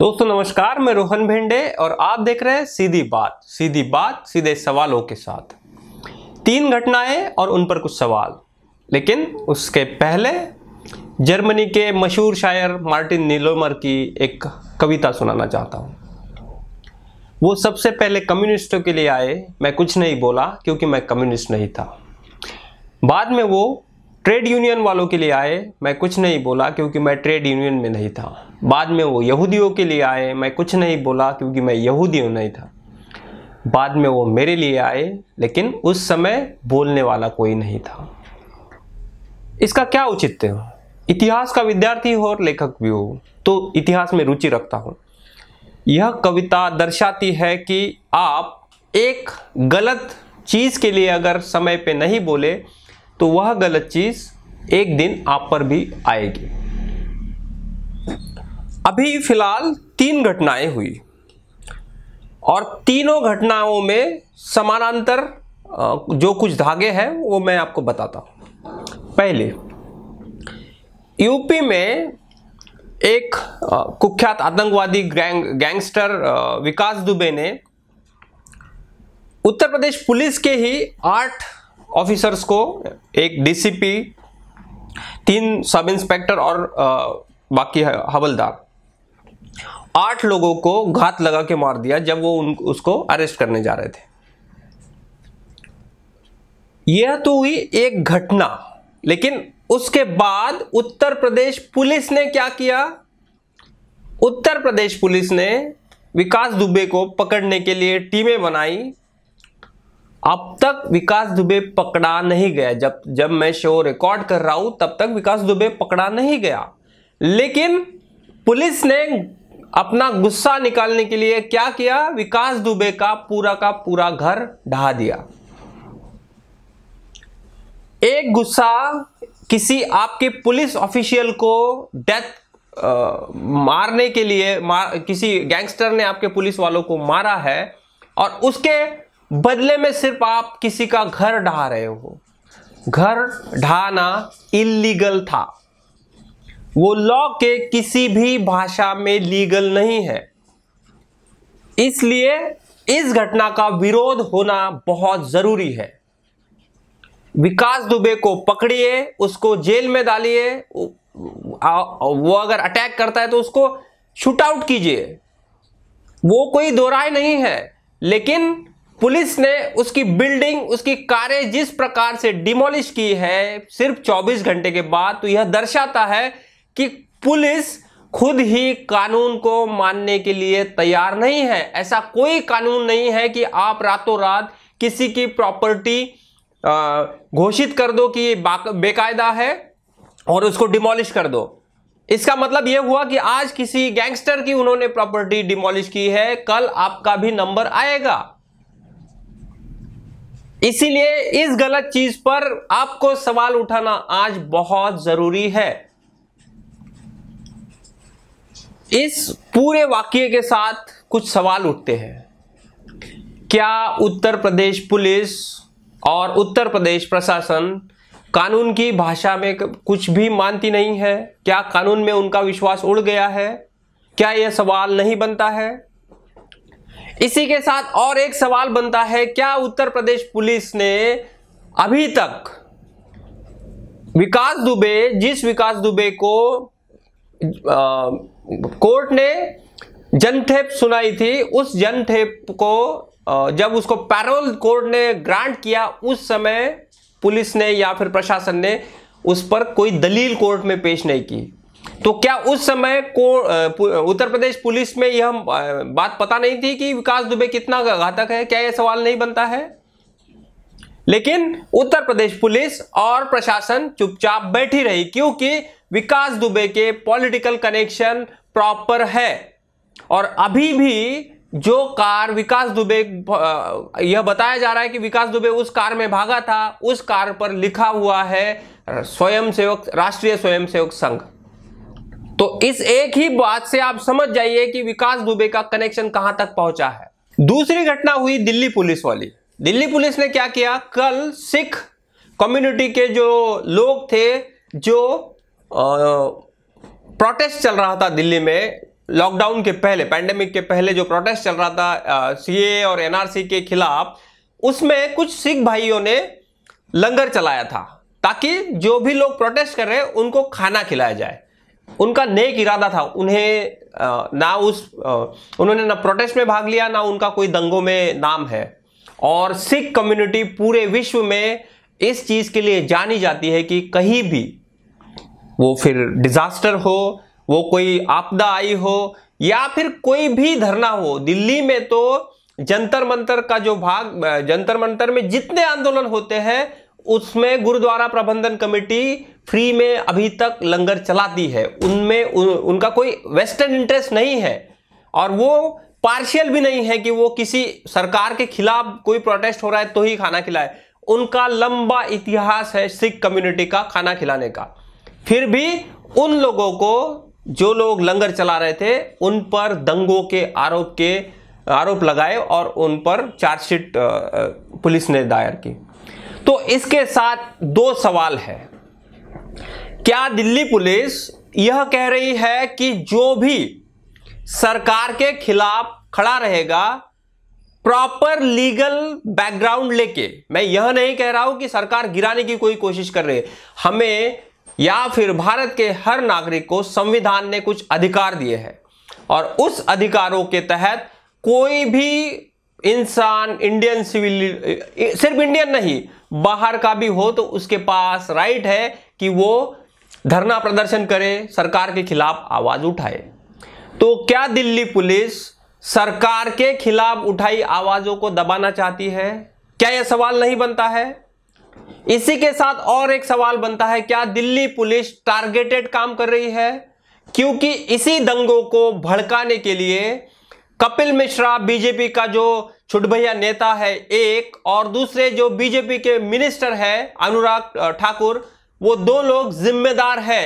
दोस्तों नमस्कार मैं रोहन भेंडे और आप देख रहे हैं सीधी बात सीधी बात सीधे सवालों के साथ तीन घटनाएं और उन पर कुछ सवाल लेकिन उसके पहले जर्मनी के मशहूर शायर मार्टिन नीलोमर की एक कविता सुनाना चाहता हूँ वो सबसे पहले कम्युनिस्टों के लिए आए मैं कुछ नहीं बोला क्योंकि मैं कम्युनिस्ट नहीं था बाद में वो ट्रेड यूनियन वालों के लिए आए मैं कुछ नहीं बोला क्योंकि मैं ट्रेड यूनियन में नहीं था बाद में वो यहूदियों के लिए आए मैं कुछ नहीं बोला क्योंकि मैं यहूदी नहीं था बाद में वो मेरे लिए आए लेकिन उस समय बोलने वाला कोई नहीं था इसका क्या औचित्य हो इतिहास का विद्यार्थी हो और लेखक भी हो तो इतिहास में रुचि रखता हूँ यह कविता दर्शाती है कि आप एक गलत चीज़ के लिए अगर समय पे नहीं बोले तो वह गलत चीज एक दिन आप पर भी आएगी अभी फिलहाल तीन घटनाएं हुई और तीनों घटनाओं में समानांतर जो कुछ धागे हैं वो मैं आपको बताता हूं पहले यूपी में एक कुख्यात आतंकवादी गैंग गैंगस्टर विकास दुबे ने उत्तर प्रदेश पुलिस के ही आठ ऑफिसर्स को एक डीसीपी तीन सब इंस्पेक्टर और आ, बाकी हवलदार आठ लोगों को घात लगा के मार दिया जब वो उन उसको अरेस्ट करने जा रहे थे यह तो हुई एक घटना लेकिन उसके बाद उत्तर प्रदेश पुलिस ने क्या किया उत्तर प्रदेश पुलिस ने विकास दुबे को पकड़ने के लिए टीमें बनाई अब तक विकास दुबे पकड़ा नहीं गया जब जब मैं शो रिकॉर्ड कर रहा हूं तब तक विकास दुबे पकड़ा नहीं गया लेकिन पुलिस ने अपना गुस्सा निकालने के लिए क्या किया विकास दुबे का पूरा का पूरा घर ढहा दिया एक गुस्सा किसी आपके पुलिस ऑफिशियल को डेथ मारने के लिए मार, किसी गैंगस्टर ने आपके पुलिस वालों को मारा है और उसके बदले में सिर्फ आप किसी का घर ढा रहे हो घर ढाना इलीगल था वो लॉ के किसी भी भाषा में लीगल नहीं है इसलिए इस घटना का विरोध होना बहुत जरूरी है विकास दुबे को पकड़िए उसको जेल में डालिए वो अगर अटैक करता है तो उसको शूट आउट कीजिए वो कोई दोराय नहीं है लेकिन पुलिस ने उसकी बिल्डिंग उसकी कारें जिस प्रकार से डिमोलिश की है सिर्फ 24 घंटे के बाद तो यह दर्शाता है कि पुलिस खुद ही कानून को मानने के लिए तैयार नहीं है ऐसा कोई कानून नहीं है कि आप रातों रात किसी की प्रॉपर्टी घोषित कर दो कि बेकायदा है और उसको डिमोलिश कर दो इसका मतलब यह हुआ कि आज किसी गैंगस्टर की उन्होंने प्रॉपर्टी डिमोलिश की है कल आपका भी नंबर आएगा इसीलिए इस गलत चीज पर आपको सवाल उठाना आज बहुत जरूरी है इस पूरे वाक्य के साथ कुछ सवाल उठते हैं क्या उत्तर प्रदेश पुलिस और उत्तर प्रदेश प्रशासन कानून की भाषा में कुछ भी मानती नहीं है क्या कानून में उनका विश्वास उड़ गया है क्या यह सवाल नहीं बनता है इसी के साथ और एक सवाल बनता है क्या उत्तर प्रदेश पुलिस ने अभी तक विकास दुबे जिस विकास दुबे को आ, कोर्ट ने जनथेप सुनाई थी उस जनथेप को जब उसको पैरोल कोर्ट ने ग्रांट किया उस समय पुलिस ने या फिर प्रशासन ने उस पर कोई दलील कोर्ट में पेश नहीं की तो क्या उस समय को उत्तर प्रदेश पुलिस में यह बात पता नहीं थी कि विकास दुबे कितना घातक है क्या यह सवाल नहीं बनता है लेकिन उत्तर प्रदेश पुलिस और प्रशासन चुपचाप बैठी रही क्योंकि विकास दुबे के पॉलिटिकल कनेक्शन प्रॉपर है और अभी भी जो कार विकास दुबे यह बताया जा रहा है कि विकास दुबे उस कार में भागा था उस कार पर लिखा हुआ है स्वयंसेवक राष्ट्रीय स्वयंसेवक संघ तो इस एक ही बात से आप समझ जाइए कि विकास दुबे का कनेक्शन कहां तक पहुंचा है दूसरी घटना हुई दिल्ली पुलिस वाली दिल्ली पुलिस ने क्या किया कल सिख कम्युनिटी के जो लोग थे जो प्रोटेस्ट चल रहा था दिल्ली में लॉकडाउन के पहले पैंडेमिक के पहले जो प्रोटेस्ट चल रहा था सीए और एनआरसी के खिलाफ उसमें कुछ सिख भाइयों ने लंगर चलाया था ताकि जो भी लोग प्रोटेस्ट कर रहे हैं उनको खाना खिलाया जाए उनका नेक इरादा था उन्हें ना उस उन्होंने ना प्रोटेस्ट में भाग लिया ना उनका कोई दंगों में नाम है और सिख कम्युनिटी पूरे विश्व में इस चीज़ के लिए जानी जाती है कि कहीं भी वो फिर डिज़ास्टर हो वो कोई आपदा आई हो या फिर कोई भी धरना हो दिल्ली में तो जंतर मंतर का जो भाग जंतर मंतर में जितने आंदोलन होते हैं उसमें गुरुद्वारा प्रबंधन कमेटी फ्री में अभी तक लंगर चलाती है उनमें उन, उनका कोई वेस्टर्न इंटरेस्ट नहीं है और वो पार्शियल भी नहीं है कि वो किसी सरकार के खिलाफ कोई प्रोटेस्ट हो रहा है तो ही खाना खिलाए उनका लंबा इतिहास है सिख कम्युनिटी का खाना खिलाने का फिर भी उन लोगों को जो लोग लंगर चला रहे थे उन पर दंगों के आरोप के आरोप लगाए और उन पर चार्जशीट पुलिस ने दायर की तो इसके साथ दो सवाल है क्या दिल्ली पुलिस यह कह रही है कि जो भी सरकार के खिलाफ खड़ा रहेगा प्रॉपर लीगल बैकग्राउंड लेके मैं यह नहीं कह रहा हूं कि सरकार गिराने की कोई कोशिश कर रही है हमें या फिर भारत के हर नागरिक को संविधान ने कुछ अधिकार दिए हैं और उस अधिकारों के तहत कोई भी इंसान इंडियन सिविल सिर्फ इंडियन नहीं बाहर का भी हो तो उसके पास राइट है कि वो धरना प्रदर्शन करे सरकार के खिलाफ आवाज उठाए तो क्या दिल्ली पुलिस सरकार के खिलाफ उठाई आवाजों को दबाना चाहती है क्या यह सवाल नहीं बनता है इसी के साथ और एक सवाल बनता है क्या दिल्ली पुलिस टारगेटेड काम कर रही है क्योंकि इसी दंगों को भड़काने के लिए कपिल मिश्रा बीजेपी का जो छुटभैया नेता है एक और दूसरे जो बीजेपी के मिनिस्टर है अनुराग ठाकुर वो दो लोग जिम्मेदार है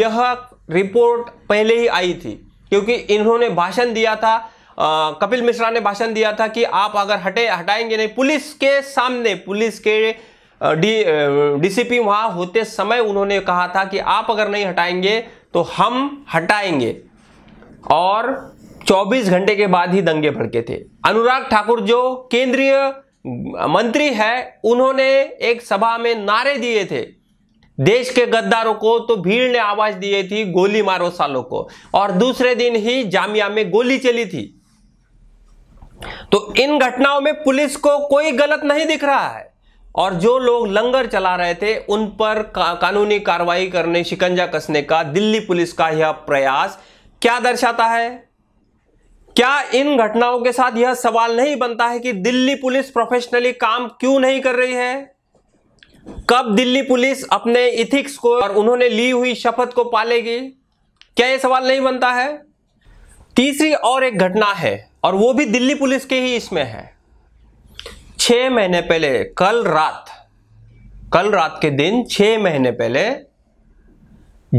यह रिपोर्ट पहले ही आई थी क्योंकि इन्होंने भाषण दिया था आ, कपिल मिश्रा ने भाषण दिया था कि आप अगर हटे हटाएंगे नहीं पुलिस के सामने पुलिस के डी डीसीपी वहाँ होते समय उन्होंने कहा था कि आप अगर नहीं हटाएंगे तो हम हटाएंगे और 24 घंटे के बाद ही दंगे भड़के थे अनुराग ठाकुर जो केंद्रीय मंत्री है उन्होंने एक सभा में नारे दिए थे देश के गद्दारों को तो भीड़ ने आवाज दी थी गोली मारो सालों को और दूसरे दिन ही जामिया में गोली चली थी तो इन घटनाओं में पुलिस को कोई गलत नहीं दिख रहा है और जो लोग लंगर चला रहे थे उन पर का, कानूनी कार्रवाई करने शिकंजा कसने का दिल्ली पुलिस का यह प्रयास क्या दर्शाता है क्या इन घटनाओं के साथ यह सवाल नहीं बनता है कि दिल्ली पुलिस प्रोफेशनली काम क्यों नहीं कर रही है कब दिल्ली पुलिस अपने इथिक्स को और उन्होंने ली हुई शपथ को पालेगी क्या यह सवाल नहीं बनता है तीसरी और एक घटना है और वो भी दिल्ली पुलिस के ही इसमें है छह महीने पहले कल रात कल रात के दिन छह महीने पहले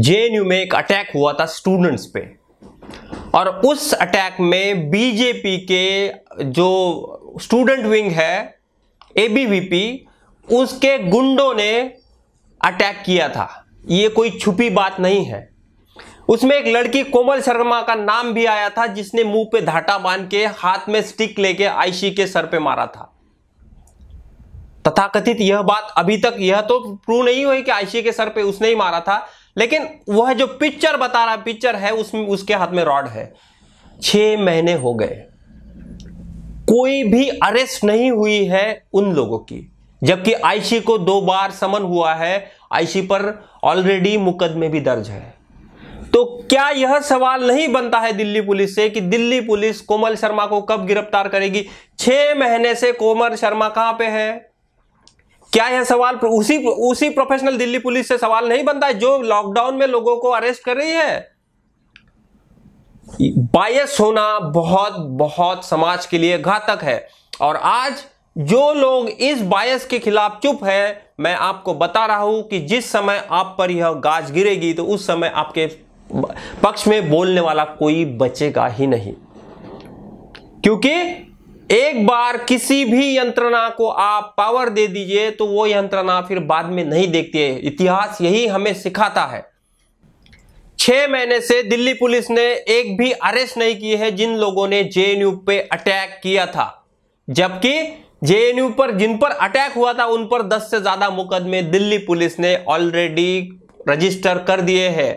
जेएनयू में एक अटैक हुआ था स्टूडेंट्स पे और उस अटैक में बीजेपी के जो स्टूडेंट विंग है एबीवीपी उसके गुंडों ने अटैक किया था ये कोई छुपी बात नहीं है उसमें एक लड़की कोमल शर्मा का नाम भी आया था जिसने मुंह पे धाटा बांध के हाथ में स्टिक लेके आईसी के सर पे मारा था तथाकथित यह बात अभी तक यह तो प्रूव नहीं हुई कि आईसी के सर पे उसने ही मारा था लेकिन वह जो पिक्चर बता रहा पिक्चर है उसमें उसके हाथ में रॉड है छह महीने हो गए कोई भी अरेस्ट नहीं हुई है उन लोगों की जबकि आईसी को दो बार समन हुआ है आईसी पर ऑलरेडी मुकदमे भी दर्ज है तो क्या यह सवाल नहीं बनता है दिल्ली पुलिस से कि दिल्ली पुलिस कोमल शर्मा को कब गिरफ्तार करेगी छह महीने से कोमल शर्मा कहां पे है क्या यह सवाल उसी उसी प्रोफेशनल दिल्ली पुलिस से सवाल नहीं बनता है जो लॉकडाउन में लोगों को अरेस्ट कर रही है बायस होना बहुत बहुत समाज के लिए घातक है और आज जो लोग इस बायस के खिलाफ चुप है मैं आपको बता रहा हूं कि जिस समय आप पर यह गाज गिरेगी तो उस समय आपके पक्ष में बोलने वाला कोई बचेगा ही नहीं क्योंकि एक बार किसी भी यंत्रणा को आप पावर दे दीजिए तो वो यंत्रणा फिर बाद में नहीं देखती है इतिहास यही हमें सिखाता है छह महीने से दिल्ली पुलिस ने एक भी अरेस्ट नहीं की है जिन लोगों ने जेएनयू पे अटैक किया था जबकि जेएनयू पर जिन पर अटैक हुआ था उन पर 10 से ज्यादा मुकदमे दिल्ली पुलिस ने ऑलरेडी रजिस्टर कर दिए हैं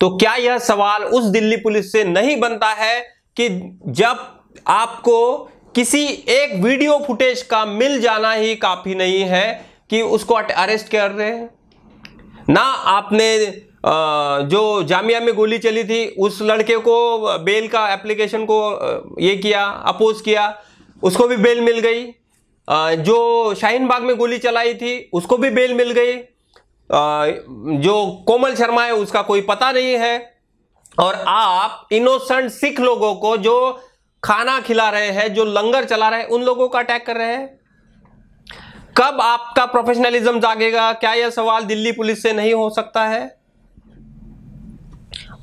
तो क्या यह सवाल उस दिल्ली पुलिस से नहीं बनता है कि जब आपको किसी एक वीडियो फुटेज का मिल जाना ही काफ़ी नहीं है कि उसको अरेस्ट कर रहे हैं ना आपने जो जामिया में गोली चली थी उस लड़के को बेल का एप्लीकेशन को ये किया अपोज किया उसको भी बेल मिल गई जो शाहीन बाग में गोली चलाई थी उसको भी बेल मिल गई जो कोमल शर्मा है उसका कोई पता नहीं है और आप इनोसेंट सिख लोगों को जो खाना खिला रहे हैं जो लंगर चला रहे हैं उन लोगों का अटैक कर रहे हैं कब आपका प्रोफेशनलिज्म जागेगा क्या यह सवाल दिल्ली पुलिस से नहीं हो सकता है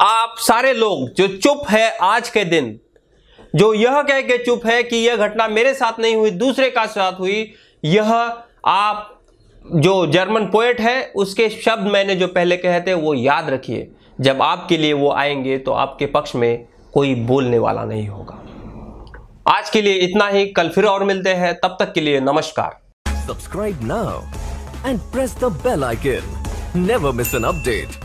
आप सारे लोग जो चुप है आज के दिन जो यह कह के चुप है कि यह घटना मेरे साथ नहीं हुई दूसरे का साथ हुई यह आप जो जर्मन पोएट है उसके शब्द मैंने जो पहले कहे थे वो याद रखिए जब आपके लिए वो आएंगे तो आपके पक्ष में कोई बोलने वाला नहीं होगा आज के लिए इतना ही कल फिर और मिलते हैं तब तक के लिए नमस्कार subscribe now and press the bell icon never miss an update